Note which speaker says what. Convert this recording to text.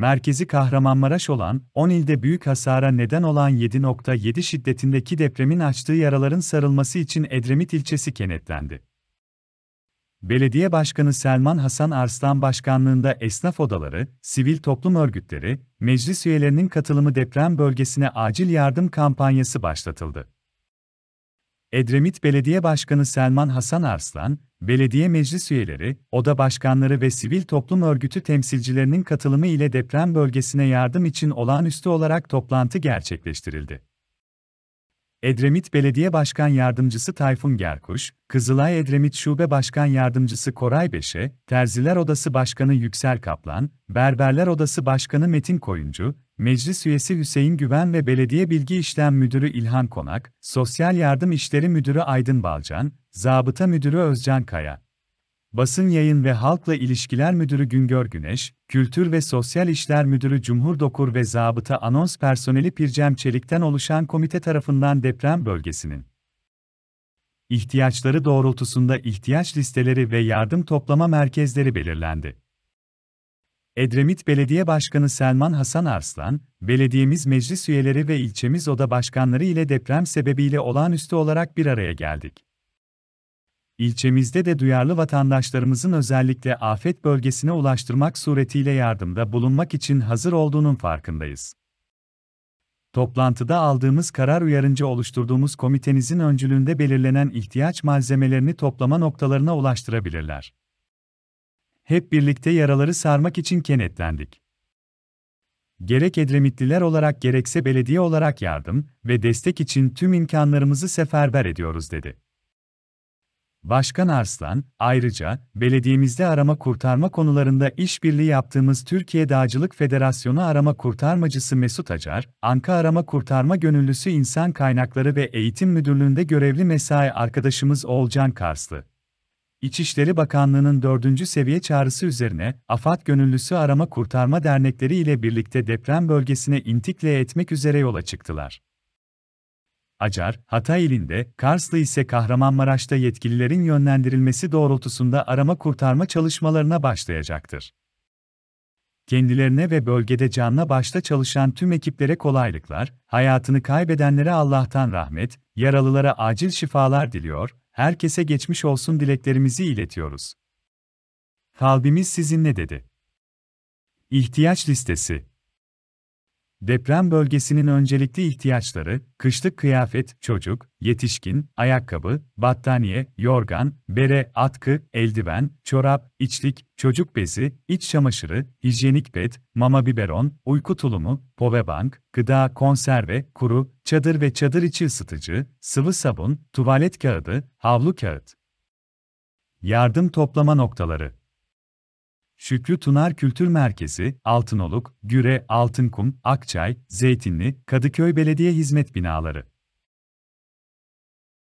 Speaker 1: merkezi Kahramanmaraş olan, 10 ilde büyük hasara neden olan 7.7 şiddetindeki depremin açtığı yaraların sarılması için Edremit ilçesi kenetlendi. Belediye Başkanı Selman Hasan Arslan Başkanlığında esnaf odaları, sivil toplum örgütleri, meclis üyelerinin katılımı deprem bölgesine acil yardım kampanyası başlatıldı. Edremit Belediye Başkanı Selman Hasan Arslan, belediye meclis üyeleri, oda başkanları ve sivil toplum örgütü temsilcilerinin katılımı ile deprem bölgesine yardım için olağanüstü olarak toplantı gerçekleştirildi. Edremit Belediye Başkan Yardımcısı Tayfun Gerkuş, Kızılay Edremit Şube Başkan Yardımcısı Koray Beşe, Terziler Odası Başkanı Yüksel Kaplan, Berberler Odası Başkanı Metin Koyuncu, Meclis üyesi Hüseyin Güven ve Belediye Bilgi İşlem Müdürü İlhan Konak, Sosyal Yardım İşleri Müdürü Aydın Balcan, Zabıta Müdürü Özcan Kaya, Basın Yayın ve Halkla İlişkiler Müdürü Güngör Güneş, Kültür ve Sosyal İşler Müdürü Cumhur Dokur ve Zabıta Anons Personeli Pircem Çelik'ten oluşan komite tarafından deprem bölgesinin ihtiyaçları doğrultusunda ihtiyaç listeleri ve yardım toplama merkezleri belirlendi. Edremit Belediye Başkanı Selman Hasan Arslan, belediyemiz meclis üyeleri ve ilçemiz oda başkanları ile deprem sebebiyle olağanüstü olarak bir araya geldik. İlçemizde de duyarlı vatandaşlarımızın özellikle afet bölgesine ulaştırmak suretiyle yardımda bulunmak için hazır olduğunun farkındayız. Toplantıda aldığımız karar uyarınca oluşturduğumuz komitenizin öncülüğünde belirlenen ihtiyaç malzemelerini toplama noktalarına ulaştırabilirler hep birlikte yaraları sarmak için kenetlendik. Gerek Edremitliler olarak gerekse belediye olarak yardım ve destek için tüm imkanlarımızı seferber ediyoruz dedi. Başkan Arslan, ayrıca, belediyemizde arama kurtarma konularında işbirliği yaptığımız Türkiye Dağcılık Federasyonu arama kurtarmacısı Mesut Acar, Anka Arama Kurtarma Gönüllüsü İnsan Kaynakları ve Eğitim Müdürlüğü'nde görevli mesai arkadaşımız Olcan Karslı, İçişleri Bakanlığı'nın 4. seviye çağrısı üzerine, AFAD Gönüllüsü Arama Kurtarma Dernekleri ile birlikte deprem bölgesine intikle etmek üzere yola çıktılar. Acar, Hatay ilinde, Karslı ise Kahramanmaraş'ta yetkililerin yönlendirilmesi doğrultusunda arama kurtarma çalışmalarına başlayacaktır. Kendilerine ve bölgede canla başta çalışan tüm ekiplere kolaylıklar, hayatını kaybedenlere Allah'tan rahmet, yaralılara acil şifalar diliyor, herkese geçmiş olsun dileklerimizi iletiyoruz. Kalbimiz sizinle dedi. İhtiyaç listesi Deprem bölgesinin öncelikli ihtiyaçları, kışlık kıyafet, çocuk, yetişkin, ayakkabı, battaniye, yorgan, bere, atkı, eldiven, çorap, içlik, çocuk bezi, iç çamaşırı, hijyenik bed, mama biberon, uyku tulumu, powerbank, gıda, konserve, kuru, çadır ve çadır içi ısıtıcı, sıvı sabun, tuvalet kağıdı, havlu kağıt. Yardım toplama noktaları Şükrü Tunar Kültür Merkezi, Altınoluk, Güre, Altınkum, Akçay, Zeytinli, Kadıköy Belediye Hizmet Binaları